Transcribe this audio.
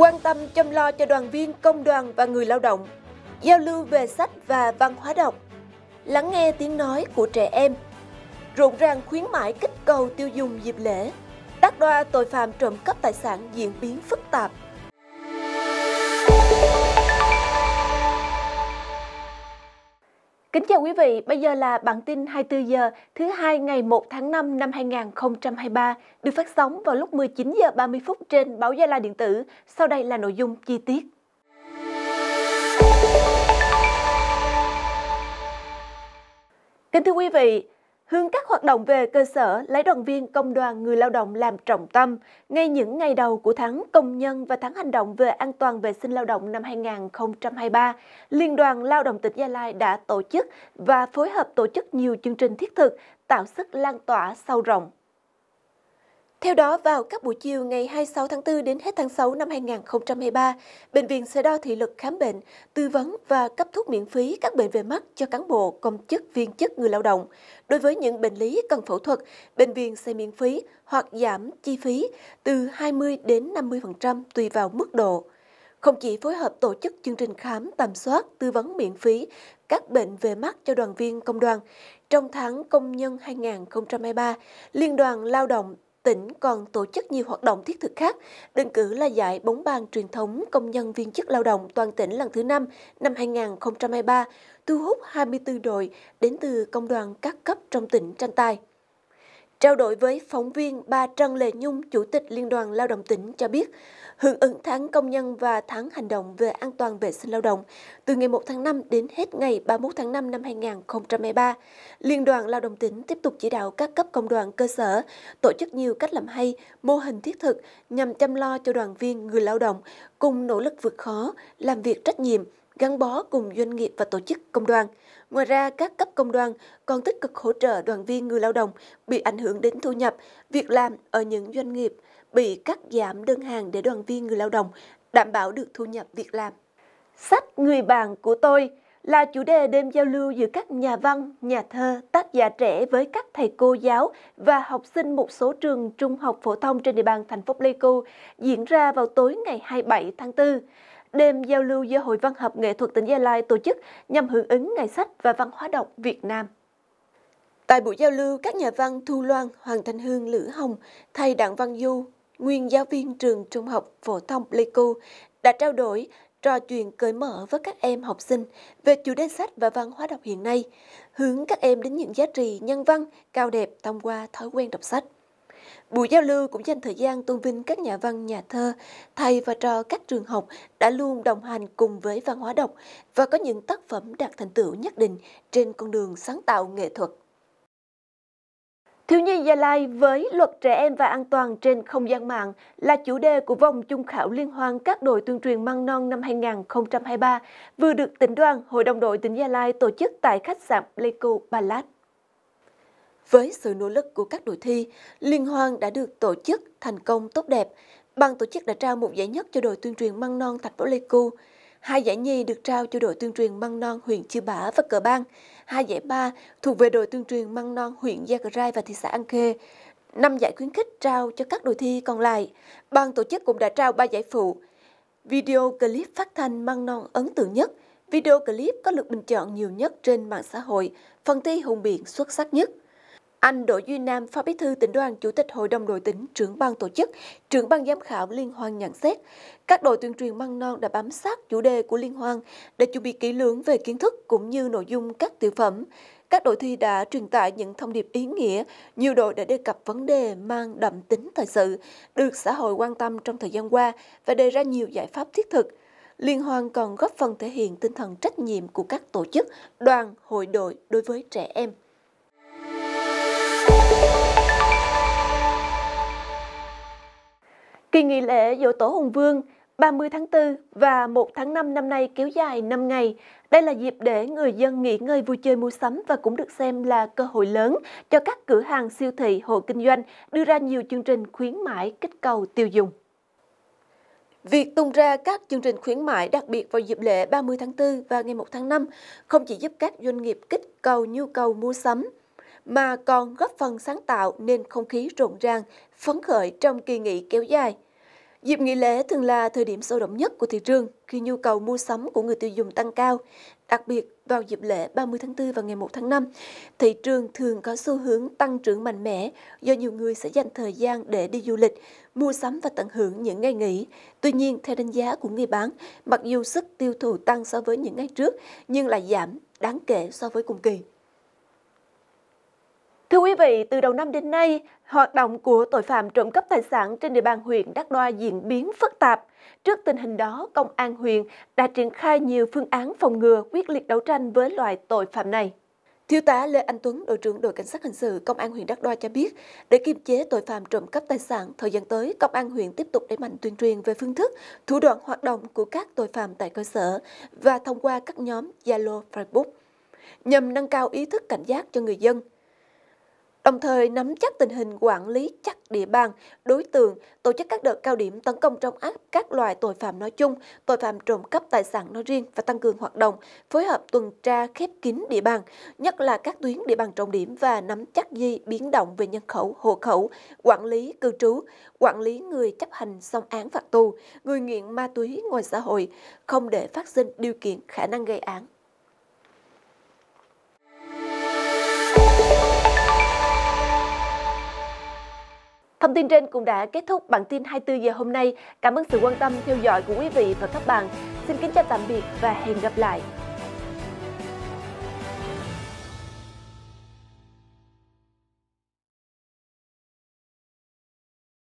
quan tâm chăm lo cho đoàn viên, công đoàn và người lao động, giao lưu về sách và văn hóa đọc, lắng nghe tiếng nói của trẻ em, rộn ràng khuyến mãi kích cầu tiêu dùng dịp lễ, tác đoa tội phạm trộm cắp tài sản diễn biến phức tạp. Kính chào quý vị, bây giờ là bản tin 24 giờ thứ hai ngày 1 tháng 5 năm 2023 được phát sóng vào lúc 19 giờ 30 phút trên báo Gia La điện tử. Sau đây là nội dung chi tiết. Kính thưa quý vị, hướng các hoạt động về cơ sở lấy đoàn viên công đoàn người lao động làm trọng tâm ngay những ngày đầu của tháng công nhân và tháng hành động về an toàn vệ sinh lao động năm 2023, Liên đoàn Lao động tỉnh Gia Lai đã tổ chức và phối hợp tổ chức nhiều chương trình thiết thực tạo sức lan tỏa sâu rộng. Theo đó, vào các buổi chiều ngày 26 tháng 4 đến hết tháng 6 năm 2023, Bệnh viện sẽ đo thị lực khám bệnh, tư vấn và cấp thuốc miễn phí các bệnh về mắt cho cán bộ, công chức, viên chức, người lao động. Đối với những bệnh lý cần phẫu thuật, bệnh viện sẽ miễn phí hoặc giảm chi phí từ 20 đến 50% tùy vào mức độ. Không chỉ phối hợp tổ chức chương trình khám, tầm soát, tư vấn miễn phí các bệnh về mắt cho đoàn viên công đoàn, trong tháng công nhân 2023, Liên đoàn Lao động tỉnh còn tổ chức nhiều hoạt động thiết thực khác, đơn cử là giải bóng bàn truyền thống công nhân viên chức lao động toàn tỉnh lần thứ 5 năm 2023, thu hút 24 đội đến từ công đoàn các cấp trong tỉnh tranh tài. Trao đổi với phóng viên, bà Trần Lệ Nhung, Chủ tịch Liên đoàn Lao động tỉnh cho biết, hưởng ứng tháng công nhân và tháng hành động về an toàn vệ sinh lao động từ ngày 1 tháng 5 đến hết ngày 31 tháng 5 năm 2023. Liên đoàn Lao động tỉnh tiếp tục chỉ đạo các cấp công đoàn cơ sở tổ chức nhiều cách làm hay, mô hình thiết thực nhằm chăm lo cho đoàn viên người lao động cùng nỗ lực vượt khó, làm việc trách nhiệm, gắn bó cùng doanh nghiệp và tổ chức công đoàn. Ngoài ra, các cấp công đoàn còn tích cực hỗ trợ đoàn viên người lao động bị ảnh hưởng đến thu nhập, việc làm ở những doanh nghiệp bị cắt giảm đơn hàng để đoàn viên người lao động đảm bảo được thu nhập việc làm. Sách Người bạn của tôi là chủ đề đêm giao lưu giữa các nhà văn, nhà thơ, tác giả trẻ với các thầy cô giáo và học sinh một số trường trung học phổ thông trên địa bàn thành phố Pleiku diễn ra vào tối ngày 27 tháng 4 đêm giao lưu do Hội Văn học Nghệ thuật tỉnh Gia Lai tổ chức nhằm hưởng ứng Ngày sách và Văn hóa đọc Việt Nam. Tại buổi giao lưu, các nhà văn Thu Loan, Hoàng Thanh Hương, Lữ Hồng, thầy Đặng Văn Du, nguyên giáo viên trường trung học phổ thông Pleiku đã trao đổi trò chuyện cởi mở với các em học sinh về chủ đề sách và văn hóa đọc hiện nay, hướng các em đến những giá trị nhân văn cao đẹp thông qua thói quen đọc sách. Buổi giao lưu cũng dành thời gian tôn vinh các nhà văn, nhà thơ, thầy và trò các trường học đã luôn đồng hành cùng với văn hóa đọc và có những tác phẩm đạt thành tựu nhất định trên con đường sáng tạo nghệ thuật. Thiếu nhi Gia Lai với luật trẻ em và an toàn trên không gian mạng là chủ đề của vòng chung khảo liên hoan các đội tuyên truyền măng non năm 2023 vừa được tỉnh đoàn Hội đồng đội tỉnh Gia Lai tổ chức tại khách sạn Pleiku Palace. Với sự nỗ lực của các đội thi, Liên Hoan đã được tổ chức thành công tốt đẹp. Ban tổ chức đã trao một giải nhất cho đội tuyên truyền măng non Thạch Bảo Pleiku, hai giải nhì được trao cho đội tuyên truyền măng non huyện Chư Bả và Cờ Bang, hai giải ba thuộc về đội tuyên truyền măng non huyện Gia Cờ Rai và thị xã An Khê. Năm giải khuyến khích trao cho các đội thi còn lại. Ban tổ chức cũng đã trao ba giải phụ. Video clip phát thanh măng non ấn tượng nhất, video clip có lượt bình chọn nhiều nhất trên mạng xã hội, phần thi hùng biện xuất sắc nhất. Anh Đỗ Duy Nam, Phó Bí thư tỉnh đoàn, Chủ tịch Hội đồng đội tỉnh, trưởng ban tổ chức, trưởng ban giám khảo Liên Hoan nhận xét, các đội tuyên truyền măng non đã bám sát chủ đề của Liên Hoan để chuẩn bị kỹ lưỡng về kiến thức cũng như nội dung các tiểu phẩm. Các đội thi đã truyền tải những thông điệp ý nghĩa, nhiều đội đã đề cập vấn đề mang đậm tính thời sự, được xã hội quan tâm trong thời gian qua và đề ra nhiều giải pháp thiết thực. Liên hoan còn góp phần thể hiện tinh thần trách nhiệm của các tổ chức, đoàn, hội đội đối với trẻ em. Kỳ nghỉ lễ Dỗ Tổ Hùng Vương 30 tháng 4 và 1 tháng 5 năm nay kéo dài 5 ngày. Đây là dịp để người dân nghỉ ngơi vui chơi mua sắm và cũng được xem là cơ hội lớn cho các cửa hàng siêu thị, hộ kinh doanh đưa ra nhiều chương trình khuyến mãi kích cầu tiêu dùng. Việc tung ra các chương trình khuyến mại đặc biệt vào dịp lễ 30 tháng 4 và ngày 1 tháng 5 không chỉ giúp các doanh nghiệp kích cầu nhu cầu mua sắm mà còn góp phần sáng tạo nên không khí rộn ràng, phấn khởi trong kỳ nghỉ kéo dài. Dịp nghỉ lễ thường là thời điểm sôi động nhất của thị trường khi nhu cầu mua sắm của người tiêu dùng tăng cao. Đặc biệt vào dịp lễ 30 tháng 4 và ngày 1 tháng 5, thị trường thường có xu hướng tăng trưởng mạnh mẽ do nhiều người sẽ dành thời gian để đi du lịch, mua sắm và tận hưởng những ngày nghỉ. Tuy nhiên, theo đánh giá của người bán, mặc dù sức tiêu thụ tăng so với những ngày trước nhưng lại giảm đáng kể so với cùng kỳ. Thưa quý vị, từ đầu năm đến nay, hoạt động của tội phạm trộm cắp tài sản trên địa bàn huyện Đắk Đoa diễn biến phức tạp. Trước tình hình đó, Công an huyện đã triển khai nhiều phương án phòng ngừa quyết liệt đấu tranh với loại tội phạm này. Thiếu tá Lê Anh Tuấn, đội trưởng đội cảnh sát hình sự Công an huyện Đắk đoa cho biết, để kiềm chế tội phạm trộm cắp tài sản, thời gian tới, Công an huyện tiếp tục đẩy mạnh tuyên truyền về phương thức, thủ đoạn hoạt động của các tội phạm tại cơ sở và thông qua các nhóm Zalo, Facebook, nhằm nâng cao ý thức cảnh giác cho người dân đồng thời nắm chắc tình hình quản lý chắc địa bàn, đối tượng, tổ chức các đợt cao điểm tấn công trong áp các loại tội phạm nói chung, tội phạm trộm cắp tài sản nói riêng và tăng cường hoạt động, phối hợp tuần tra khép kín địa bàn, nhất là các tuyến địa bàn trọng điểm và nắm chắc di biến động về nhân khẩu, hộ khẩu, quản lý cư trú, quản lý người chấp hành xong án phạt tù, người nghiện ma túy ngoài xã hội, không để phát sinh điều kiện khả năng gây án Thông tin trên cũng đã kết thúc bản tin 24 giờ hôm nay. Cảm ơn sự quan tâm theo dõi của quý vị và các bạn. Xin kính chào tạm biệt và hẹn gặp lại.